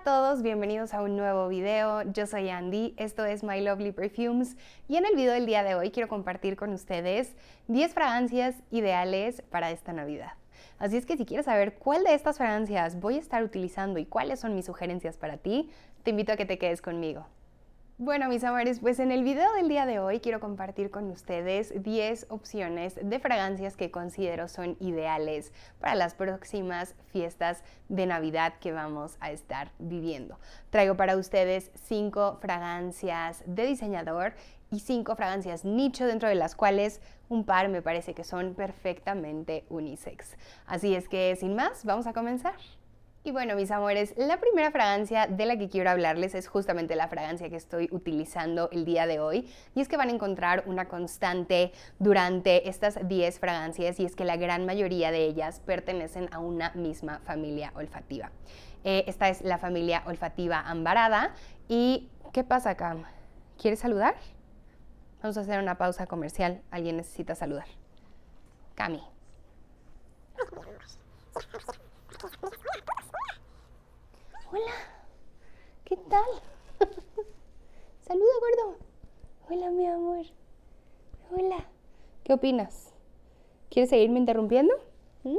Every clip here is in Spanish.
a todos, bienvenidos a un nuevo video. Yo soy Andy, esto es My Lovely Perfumes y en el video del día de hoy quiero compartir con ustedes 10 fragancias ideales para esta Navidad. Así es que si quieres saber cuál de estas fragancias voy a estar utilizando y cuáles son mis sugerencias para ti, te invito a que te quedes conmigo. Bueno, mis amores, pues en el video del día de hoy quiero compartir con ustedes 10 opciones de fragancias que considero son ideales para las próximas fiestas de Navidad que vamos a estar viviendo. Traigo para ustedes 5 fragancias de diseñador y cinco fragancias nicho dentro de las cuales un par me parece que son perfectamente unisex. Así es que sin más, vamos a comenzar. Y bueno, mis amores, la primera fragancia de la que quiero hablarles es justamente la fragancia que estoy utilizando el día de hoy. Y es que van a encontrar una constante durante estas 10 fragancias y es que la gran mayoría de ellas pertenecen a una misma familia olfativa. Eh, esta es la familia olfativa ambarada. ¿Y qué pasa, Cam? ¿Quieres saludar? Vamos a hacer una pausa comercial. Alguien necesita saludar. Cami. Hola, ¿qué tal? Saludo, gordo. Hola, mi amor. Hola. ¿Qué opinas? ¿Quieres seguirme interrumpiendo? ¿Mm?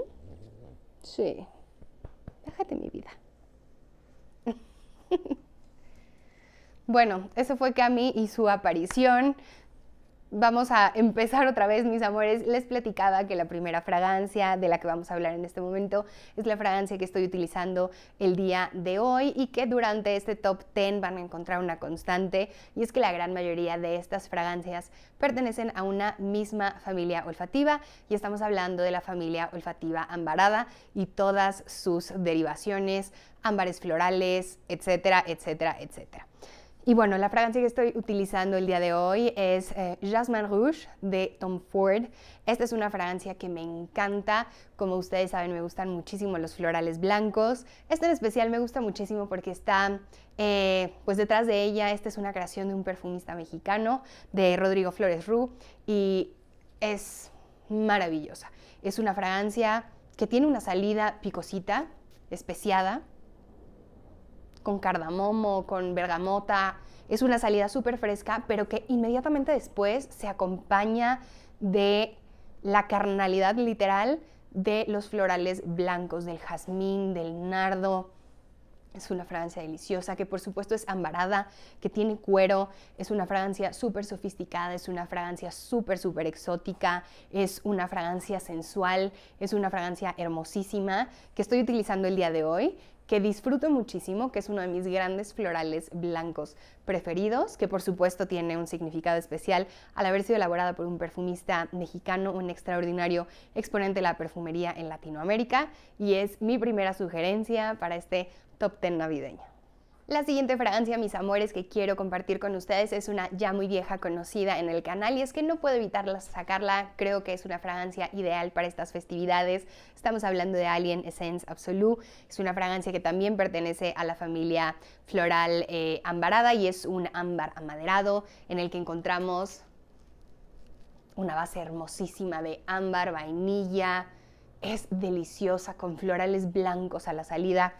Sí. Déjate mi vida. bueno, eso fue Cami y su aparición vamos a empezar otra vez, mis amores. Les platicaba que la primera fragancia de la que vamos a hablar en este momento es la fragancia que estoy utilizando el día de hoy y que durante este top 10 van a encontrar una constante y es que la gran mayoría de estas fragancias pertenecen a una misma familia olfativa y estamos hablando de la familia olfativa ambarada y todas sus derivaciones, ámbares florales, etcétera, etcétera, etcétera. Y bueno, la fragancia que estoy utilizando el día de hoy es eh, Jasmine Rouge de Tom Ford. Esta es una fragancia que me encanta. Como ustedes saben, me gustan muchísimo los florales blancos. Esta en especial me gusta muchísimo porque está, eh, pues detrás de ella, esta es una creación de un perfumista mexicano, de Rodrigo Flores Ru, y es maravillosa. Es una fragancia que tiene una salida picosita, especiada, con cardamomo, con bergamota. Es una salida súper fresca, pero que inmediatamente después se acompaña de la carnalidad literal de los florales blancos, del jazmín, del nardo. Es una fragancia deliciosa que por supuesto es ambarada, que tiene cuero, es una fragancia súper sofisticada, es una fragancia súper, súper exótica, es una fragancia sensual, es una fragancia hermosísima que estoy utilizando el día de hoy que disfruto muchísimo, que es uno de mis grandes florales blancos preferidos, que por supuesto tiene un significado especial al haber sido elaborada por un perfumista mexicano, un extraordinario exponente de la perfumería en Latinoamérica, y es mi primera sugerencia para este top 10 navideño. La siguiente fragancia, mis amores, que quiero compartir con ustedes es una ya muy vieja conocida en el canal y es que no puedo evitarla, sacarla, creo que es una fragancia ideal para estas festividades. Estamos hablando de Alien Essence Absolute, es una fragancia que también pertenece a la familia floral eh, ambarada y es un ámbar amaderado en el que encontramos una base hermosísima de ámbar, vainilla, es deliciosa con florales blancos a la salida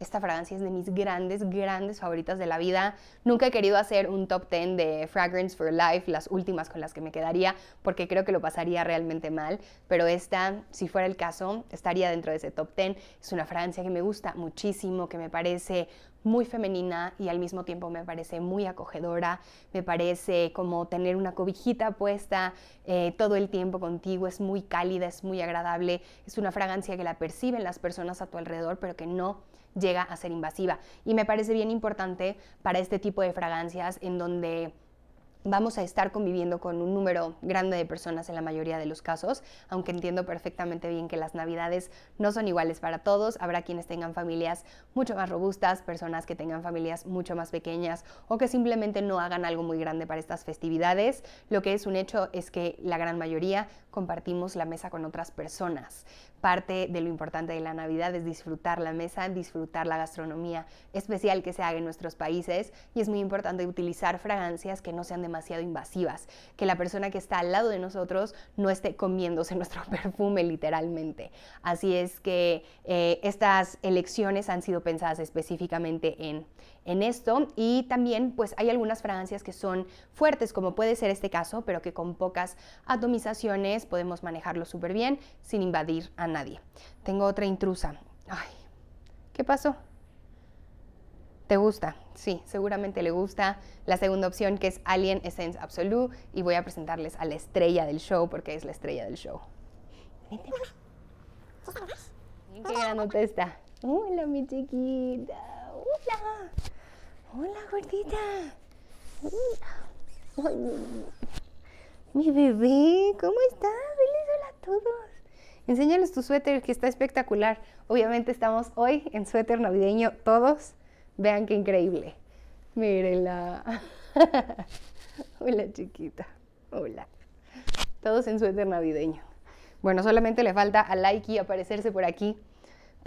esta fragancia es de mis grandes, grandes favoritas de la vida. Nunca he querido hacer un top 10 de Fragrance for Life, las últimas con las que me quedaría, porque creo que lo pasaría realmente mal. Pero esta, si fuera el caso, estaría dentro de ese top 10. Es una fragancia que me gusta muchísimo, que me parece muy femenina y al mismo tiempo me parece muy acogedora, me parece como tener una cobijita puesta eh, todo el tiempo contigo, es muy cálida, es muy agradable, es una fragancia que la perciben las personas a tu alrededor, pero que no llega a ser invasiva. Y me parece bien importante para este tipo de fragancias en donde vamos a estar conviviendo con un número grande de personas en la mayoría de los casos, aunque entiendo perfectamente bien que las navidades no son iguales para todos. Habrá quienes tengan familias mucho más robustas, personas que tengan familias mucho más pequeñas o que simplemente no hagan algo muy grande para estas festividades. Lo que es un hecho es que la gran mayoría compartimos la mesa con otras personas. Parte de lo importante de la Navidad es disfrutar la mesa, disfrutar la gastronomía especial que se haga en nuestros países y es muy importante utilizar fragancias que no sean demasiado demasiado invasivas, que la persona que está al lado de nosotros no esté comiéndose nuestro perfume literalmente. Así es que eh, estas elecciones han sido pensadas específicamente en, en esto y también pues hay algunas fragancias que son fuertes como puede ser este caso, pero que con pocas atomizaciones podemos manejarlo súper bien sin invadir a nadie. Tengo otra intrusa. Ay, ¿qué pasó? ¿Te gusta? Sí, seguramente le gusta. La segunda opción que es Alien Essence Absolute y voy a presentarles a la estrella del show porque es la estrella del show. Vente, ¿Qué te está? Hola, mi chiquita. Hola. Hola, gordita. Mi bebé, ¿cómo estás? Diles hola a todos. Enséñales tu suéter que está espectacular. Obviamente estamos hoy en suéter navideño todos. Vean qué increíble. Mírenla. Hola chiquita. Hola. Todos en suéter navideño. Bueno, solamente le falta a Likey aparecerse por aquí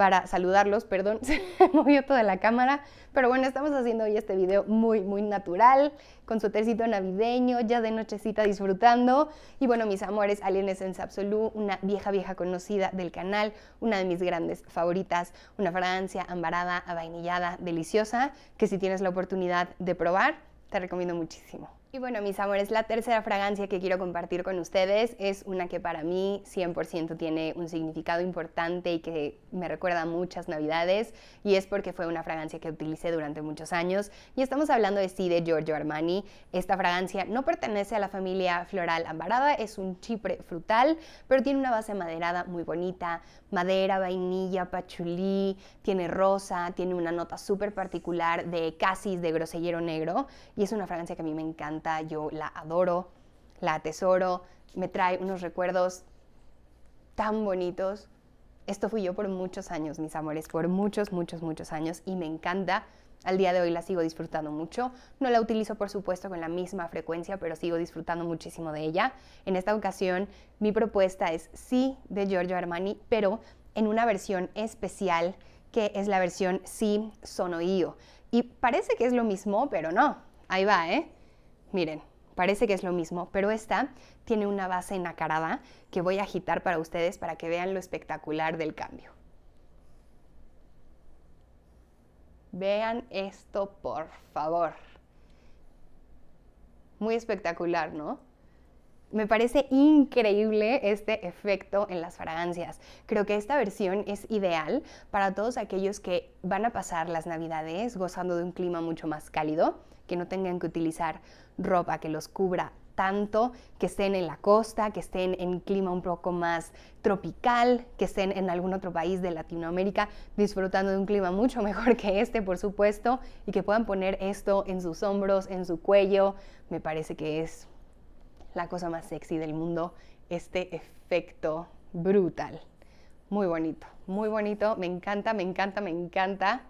para saludarlos, perdón, se movió toda la cámara, pero bueno, estamos haciendo hoy este video muy, muy natural, con su tercito navideño, ya de nochecita disfrutando, y bueno, mis amores, Alien en absoluto una vieja, vieja conocida del canal, una de mis grandes favoritas, una fragancia ambarada, avainillada, deliciosa, que si tienes la oportunidad de probar, te recomiendo muchísimo. Y bueno, mis amores, la tercera fragancia que quiero compartir con ustedes es una que para mí 100% tiene un significado importante y que me recuerda muchas navidades y es porque fue una fragancia que utilicé durante muchos años y estamos hablando de sí de Giorgio Armani. Esta fragancia no pertenece a la familia floral ambarada, es un chipre frutal, pero tiene una base maderada muy bonita, madera, vainilla, pachulí, tiene rosa, tiene una nota súper particular de casis de grosellero negro y es una fragancia que a mí me encanta yo la adoro, la atesoro, me trae unos recuerdos tan bonitos. Esto fui yo por muchos años, mis amores, por muchos, muchos, muchos años y me encanta. Al día de hoy la sigo disfrutando mucho. No la utilizo, por supuesto, con la misma frecuencia, pero sigo disfrutando muchísimo de ella. En esta ocasión, mi propuesta es sí de Giorgio Armani, pero en una versión especial que es la versión sí Io Y parece que es lo mismo, pero no. Ahí va, ¿eh? Miren, parece que es lo mismo, pero esta tiene una base enacarada que voy a agitar para ustedes para que vean lo espectacular del cambio. Vean esto, por favor. Muy espectacular, ¿no? Me parece increíble este efecto en las fragancias. Creo que esta versión es ideal para todos aquellos que van a pasar las navidades gozando de un clima mucho más cálido que no tengan que utilizar ropa que los cubra tanto, que estén en la costa, que estén en clima un poco más tropical, que estén en algún otro país de Latinoamérica disfrutando de un clima mucho mejor que este, por supuesto, y que puedan poner esto en sus hombros, en su cuello, me parece que es la cosa más sexy del mundo, este efecto brutal. Muy bonito, muy bonito, me encanta, me encanta, me encanta.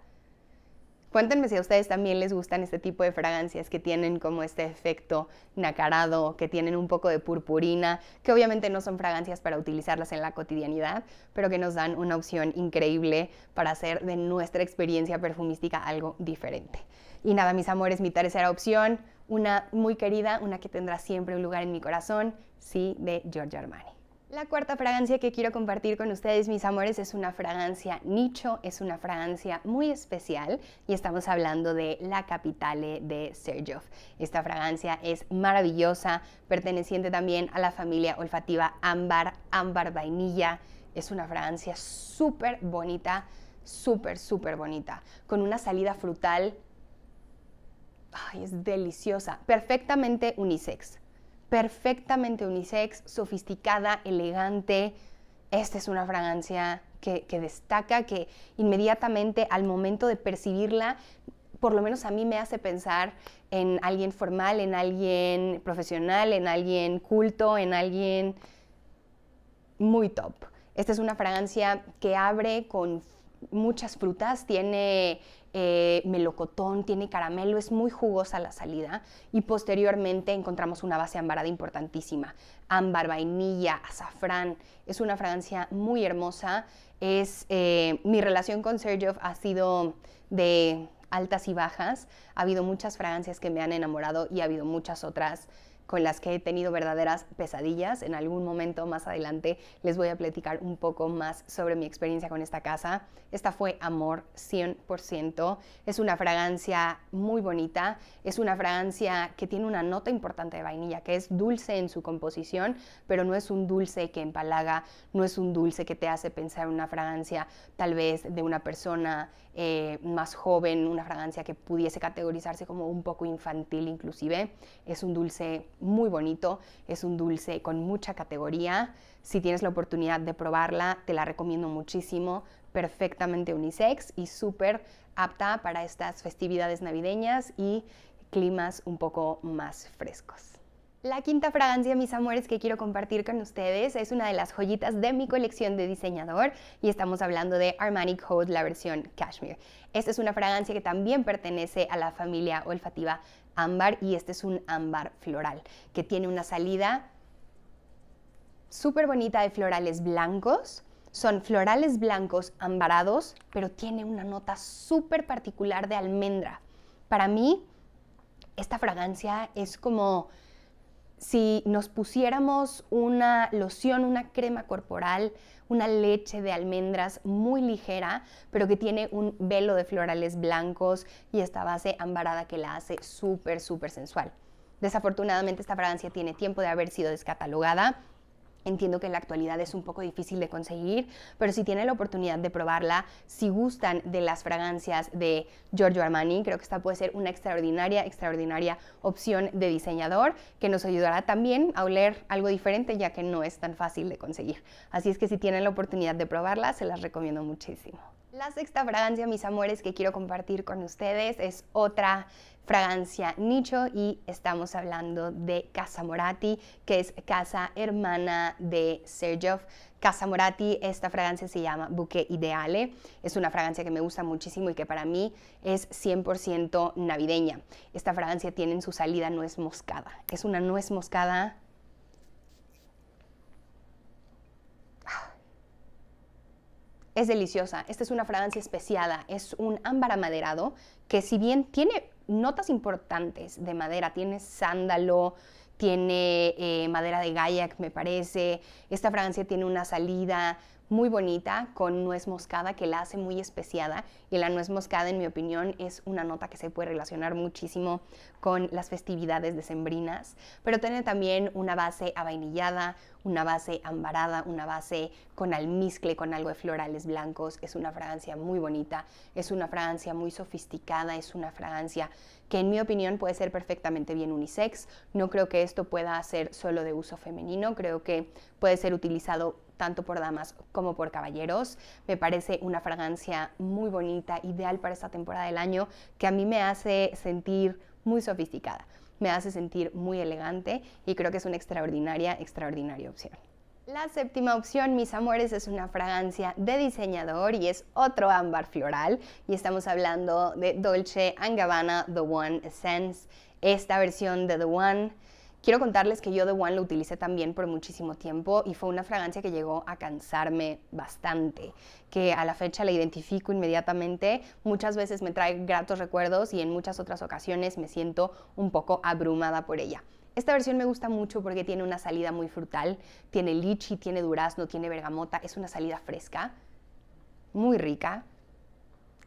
Cuéntenme si a ustedes también les gustan este tipo de fragancias que tienen como este efecto nacarado, que tienen un poco de purpurina, que obviamente no son fragancias para utilizarlas en la cotidianidad, pero que nos dan una opción increíble para hacer de nuestra experiencia perfumística algo diferente. Y nada, mis amores, mi tercera opción, una muy querida, una que tendrá siempre un lugar en mi corazón, sí, de Giorgio Armani. La cuarta fragancia que quiero compartir con ustedes, mis amores, es una fragancia nicho, es una fragancia muy especial y estamos hablando de la Capitale de Sergio. Esta fragancia es maravillosa, perteneciente también a la familia olfativa ámbar, ámbar vainilla. Es una fragancia súper bonita, súper, súper bonita, con una salida frutal. es deliciosa, perfectamente unisex perfectamente unisex, sofisticada, elegante. Esta es una fragancia que, destaca, que inmediatamente al momento de percibirla por lo menos a mí me hace pensar en alguien formal, en alguien profesional, en alguien culto, en alguien muy top. Esta es una fragancia que abre con muchas frutas, tiene eh, melocotón, tiene caramelo, es muy jugosa la salida. Y posteriormente encontramos una base ambarada importantísima, ámbar, vainilla, azafrán. Es una fragancia muy hermosa. Es, eh, mi relación con Sergio ha sido de altas y bajas. Ha habido muchas fragancias que me han enamorado y ha habido muchas otras con las que he tenido verdaderas pesadillas. En algún momento más adelante les voy a platicar un poco más sobre mi experiencia con esta casa. Esta fue Amor 100%. Es una fragancia muy bonita. Es una fragancia que tiene una nota importante de vainilla, que es dulce en su composición, pero no es un dulce que empalaga, no es un dulce que te hace pensar en una fragancia tal vez de una persona eh, más joven, una fragancia que pudiese categorizarse como un poco infantil inclusive. Es un dulce muy bonito, es un dulce con mucha categoría. Si tienes la oportunidad de probarla, te la recomiendo muchísimo, perfectamente unisex y súper apta para estas festividades navideñas y climas un poco más frescos. La quinta fragancia, mis amores, que quiero compartir con ustedes es una de las joyitas de mi colección de diseñador y estamos hablando de Armani Code, la versión Cashmere. Esta es una fragancia que también pertenece a la familia olfativa ámbar y este es un ámbar floral que tiene una salida súper bonita de florales blancos. Son florales blancos ambarados, pero tiene una nota súper particular de almendra. Para mí, esta fragancia es como si nos pusiéramos una loción, una crema corporal, una leche de almendras muy ligera, pero que tiene un velo de florales blancos y esta base ambarada que la hace súper, súper sensual. Desafortunadamente esta fragancia tiene tiempo de haber sido descatalogada Entiendo que en la actualidad es un poco difícil de conseguir, pero si tienen la oportunidad de probarla, si gustan de las fragancias de Giorgio Armani, creo que esta puede ser una extraordinaria, extraordinaria opción de diseñador que nos ayudará también a oler algo diferente ya que no es tan fácil de conseguir. Así es que si tienen la oportunidad de probarla, se las recomiendo muchísimo. La sexta fragancia, mis amores, que quiero compartir con ustedes es otra fragancia nicho y estamos hablando de Casa Morati, que es casa hermana de Sergio. Casa Morati, esta fragancia se llama buque Ideale. Es una fragancia que me gusta muchísimo y que para mí es 100% navideña. Esta fragancia tiene en su salida nuez moscada. Es una nuez moscada es deliciosa. Esta es una fragancia especiada, es un ámbar amaderado que si bien tiene notas importantes de madera. Tiene sándalo, tiene eh, madera de gayak, me parece. Esta fragancia tiene una salida, muy bonita con nuez moscada que la hace muy especiada y la nuez moscada en mi opinión es una nota que se puede relacionar muchísimo con las festividades decembrinas, pero tiene también una base avainillada, una base ambarada, una base con almizcle, con algo de florales blancos, es una fragancia muy bonita, es una fragancia muy sofisticada, es una fragancia que en mi opinión puede ser perfectamente bien unisex. No creo que esto pueda ser solo de uso femenino, creo que puede ser utilizado tanto por damas como por caballeros. Me parece una fragancia muy bonita, ideal para esta temporada del año, que a mí me hace sentir muy sofisticada, me hace sentir muy elegante y creo que es una extraordinaria, extraordinaria opción. La séptima opción, mis amores, es una fragancia de diseñador y es otro ámbar floral. Y estamos hablando de Dolce Gabbana The One Essence, esta versión de The One. Quiero contarles que yo The One lo utilicé también por muchísimo tiempo y fue una fragancia que llegó a cansarme bastante, que a la fecha la identifico inmediatamente, muchas veces me trae gratos recuerdos y en muchas otras ocasiones me siento un poco abrumada por ella. Esta versión me gusta mucho porque tiene una salida muy frutal, tiene lichi, tiene durazno, tiene bergamota, es una salida fresca, muy rica.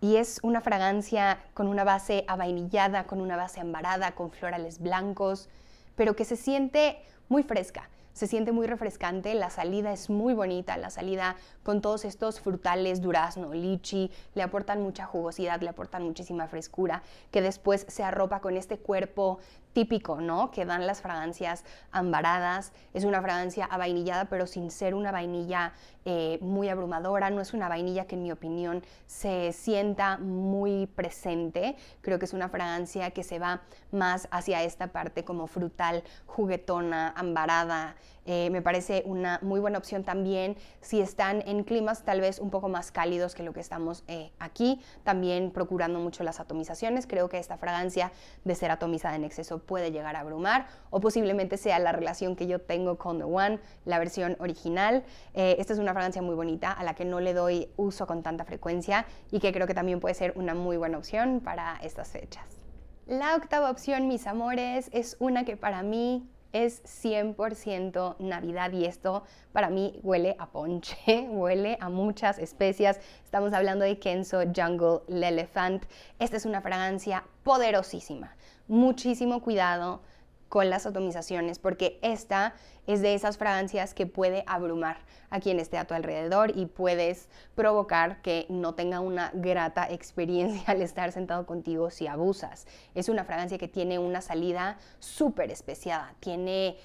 Y es una fragancia con una base avainillada, con una base ambarada, con florales blancos, pero que se siente muy fresca, se siente muy refrescante, la salida es muy bonita, la salida con todos estos frutales, durazno, lichi, le aportan mucha jugosidad, le aportan muchísima frescura, que después se arropa con este cuerpo típico, ¿no? Que dan las fragancias ambaradas. Es una fragancia avainillada, pero sin ser una vainilla eh, muy abrumadora, no es una vainilla que en mi opinión se sienta muy presente, creo que es una fragancia que se va más hacia esta parte como frutal, juguetona, ambarada, eh, me parece una muy buena opción también si están en climas tal vez un poco más cálidos que lo que estamos eh, aquí, también procurando mucho las atomizaciones, creo que esta fragancia de ser atomizada en exceso puede llegar a abrumar o posiblemente sea la relación que yo tengo con The One, la versión original. esta es una fragancia muy bonita a la que no le doy uso con tanta frecuencia y que creo que también puede ser una muy buena opción para estas fechas. La octava opción, mis amores, es una que para mí es 100% Navidad y esto para mí huele a ponche, huele a muchas especias. Estamos hablando de Kenzo Jungle L'Elephant. Esta es una fragancia poderosísima. Muchísimo cuidado, con las atomizaciones, porque esta es de esas fragancias que puede abrumar a quien esté a tu alrededor y puedes provocar que no tenga una grata experiencia al estar sentado contigo si abusas. Es una fragancia que tiene una salida súper especiada, tiene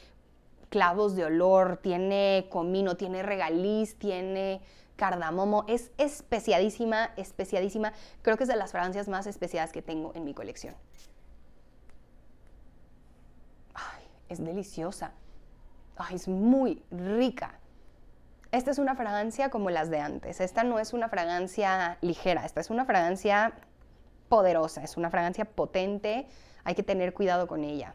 clavos de olor, tiene comino, tiene regaliz, tiene cardamomo. Es especiadísima, especiadísima. Creo que es de las fragancias más especiadas que tengo en mi colección. es deliciosa. es muy rica. Esta es una fragancia como las de antes. Esta no es una fragancia ligera, esta es una fragancia poderosa, es una fragancia potente. Hay que tener cuidado con ella.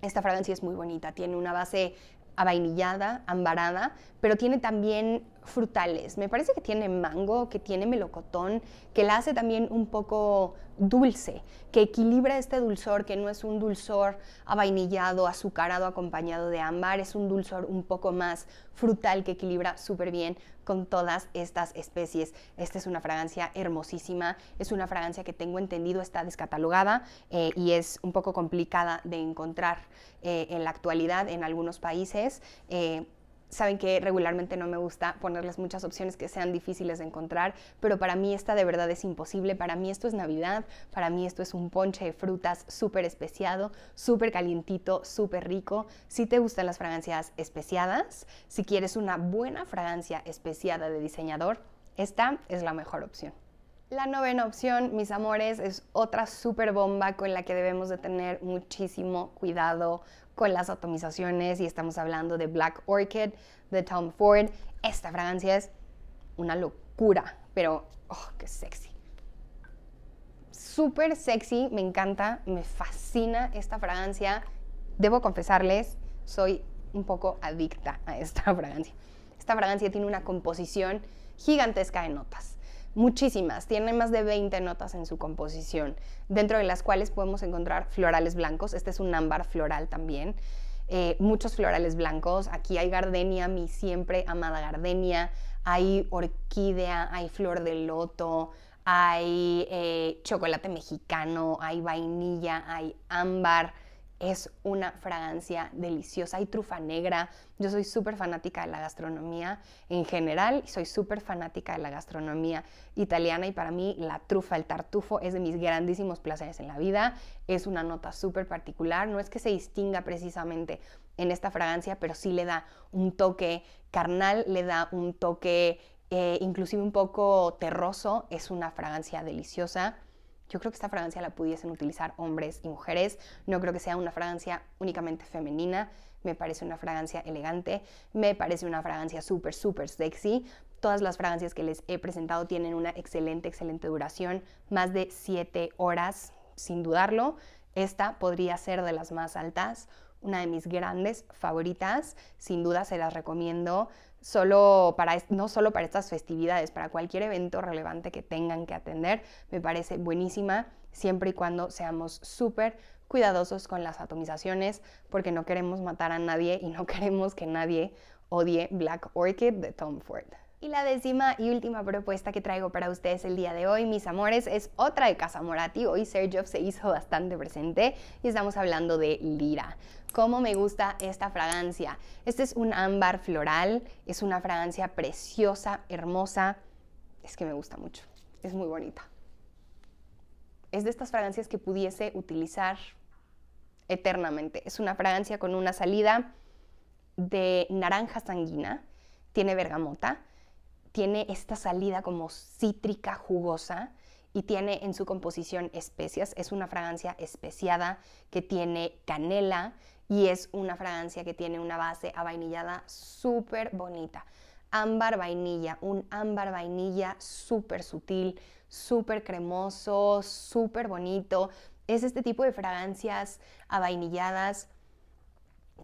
Esta fragancia es muy bonita, tiene una base avainillada, ambarada, pero tiene también frutales. Me parece que tiene mango, que tiene melocotón, que la hace también un poco dulce, que equilibra este dulzor, que no es un dulzor avainillado, azucarado, acompañado de ámbar, es un dulzor un poco más frutal que equilibra súper bien con todas estas especies. Esta es una fragancia hermosísima, es una fragancia que tengo entendido está descatalogada eh, y es un poco complicada de encontrar eh, en la actualidad en algunos países. Eh, saben que regularmente no me gusta ponerles muchas opciones que sean difíciles de encontrar, pero para mí esta de verdad es imposible. Para mí esto es Navidad, para mí esto es un ponche de frutas súper especiado, súper calientito, súper rico. Si te gustan las fragancias especiadas, si quieres una buena fragancia especiada de diseñador, esta es la mejor opción. La novena opción, mis amores, es otra súper bomba con la que debemos de tener muchísimo cuidado, con las atomizaciones y estamos hablando de Black Orchid de Tom Ford. Esta fragancia es una locura, pero oh, qué sexy. Súper sexy, me encanta, me fascina esta fragancia. Debo confesarles, soy un poco adicta a esta fragancia. Esta fragancia tiene una composición gigantesca de notas muchísimas, tiene más de 20 notas en su composición, dentro de las cuales podemos encontrar florales blancos, este es un ámbar floral también, eh, muchos florales blancos, aquí hay gardenia, mi siempre amada gardenia, hay orquídea, hay flor de loto, hay eh, chocolate mexicano, hay vainilla, hay ámbar, es una fragancia deliciosa. Hay trufa negra. Yo soy súper fanática de la gastronomía en general y soy súper fanática de la gastronomía italiana. Y para mí la trufa, el tartufo, es de mis grandísimos placeres en la vida. Es una nota súper particular. No es que se distinga precisamente en esta fragancia, pero sí le da un toque carnal, le da un toque eh, inclusive un poco terroso. Es una fragancia deliciosa yo creo que esta fragancia la pudiesen utilizar hombres y mujeres. No creo que sea una fragancia únicamente femenina. Me parece una fragancia elegante. Me parece una fragancia súper, súper sexy. Todas las fragancias que les he presentado tienen una excelente, excelente duración. Más de 7 horas, sin dudarlo. Esta podría ser de las más altas una de mis grandes favoritas, sin duda se las recomiendo, solo para, no solo para estas festividades, para cualquier evento relevante que tengan que atender, me parece buenísima, siempre y cuando seamos súper cuidadosos con las atomizaciones, porque no queremos matar a nadie y no queremos que nadie odie Black Orchid de Tom Ford. Y la décima y última propuesta que traigo para ustedes el día de hoy, mis amores, es otra de Casa Morati. Hoy Sergio se hizo bastante presente y estamos hablando de Lira. ¿Cómo me gusta esta fragancia? Este es un ámbar floral, es una fragancia preciosa, hermosa. Es que me gusta mucho, es muy bonita. Es de estas fragancias que pudiese utilizar eternamente. Es una fragancia con una salida de naranja sanguina, tiene bergamota, tiene esta salida como cítrica, jugosa y tiene en su composición especias. Es una fragancia especiada que tiene canela y es una fragancia que tiene una base avainillada súper bonita. Ámbar vainilla, un ámbar vainilla súper sutil, súper cremoso, súper bonito. Es este tipo de fragancias avainilladas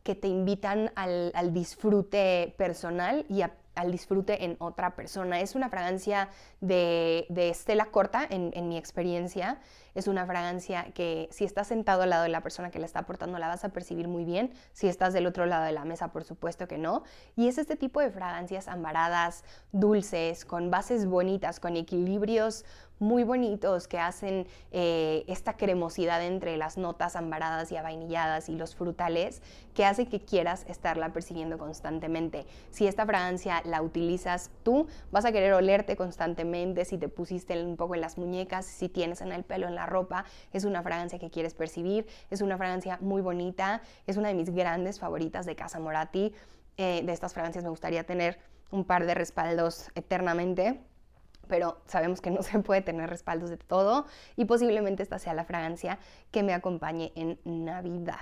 que te invitan al, al disfrute personal y a al disfrute en otra persona. Es una fragancia de, estela corta, en, en, mi experiencia. Es una fragancia que si estás sentado al lado de la persona que la está portando, la vas a percibir muy bien. Si estás del otro lado de la mesa, por supuesto que no. Y es este tipo de fragancias ambaradas, dulces, con bases bonitas, con equilibrios muy bonitos que hacen eh, esta cremosidad entre las notas ambaradas y avainilladas y los frutales que hace que quieras estarla persiguiendo constantemente. Si esta fragancia la utilizas tú, vas a querer olerte constantemente, si te pusiste un poco en las muñecas, si tienes en el pelo, en la ropa, es una fragancia que quieres percibir, es una fragancia muy bonita, es una de mis grandes favoritas de Casa Morati. Eh, de estas fragancias me gustaría tener un par de respaldos eternamente pero sabemos que no se puede tener respaldos de todo y posiblemente esta sea la fragancia que me acompañe en Navidad.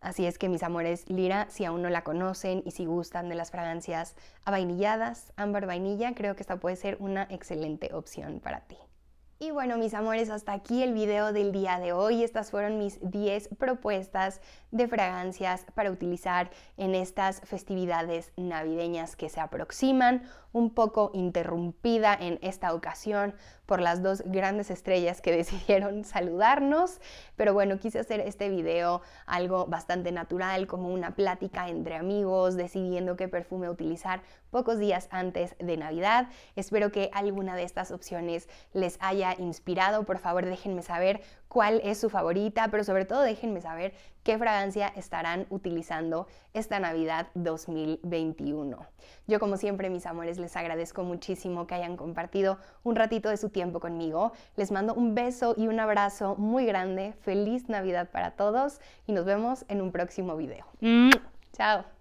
Así es que mis amores Lira, si aún no la conocen y si gustan de las fragancias avainilladas, ámbar vainilla, creo que esta puede ser una excelente opción para ti. Y bueno, mis amores, hasta aquí el video del día de hoy. Estas fueron mis 10 propuestas de fragancias para utilizar en estas festividades navideñas que se aproximan un poco interrumpida en esta ocasión por las dos grandes estrellas que decidieron saludarnos, pero bueno, quise hacer este video algo bastante natural, como una plática entre amigos, decidiendo qué perfume utilizar pocos días antes de Navidad. Espero que alguna de estas opciones les haya inspirado. Por favor, déjenme saber cuál es su favorita, pero sobre todo déjenme saber qué fragancia estarán utilizando esta Navidad 2021. Yo como siempre, mis amores, les agradezco muchísimo que hayan compartido un ratito de su tiempo conmigo. Les mando un beso y un abrazo muy grande. Feliz Navidad para todos y nos vemos en un próximo video. Mm. ¡Chao!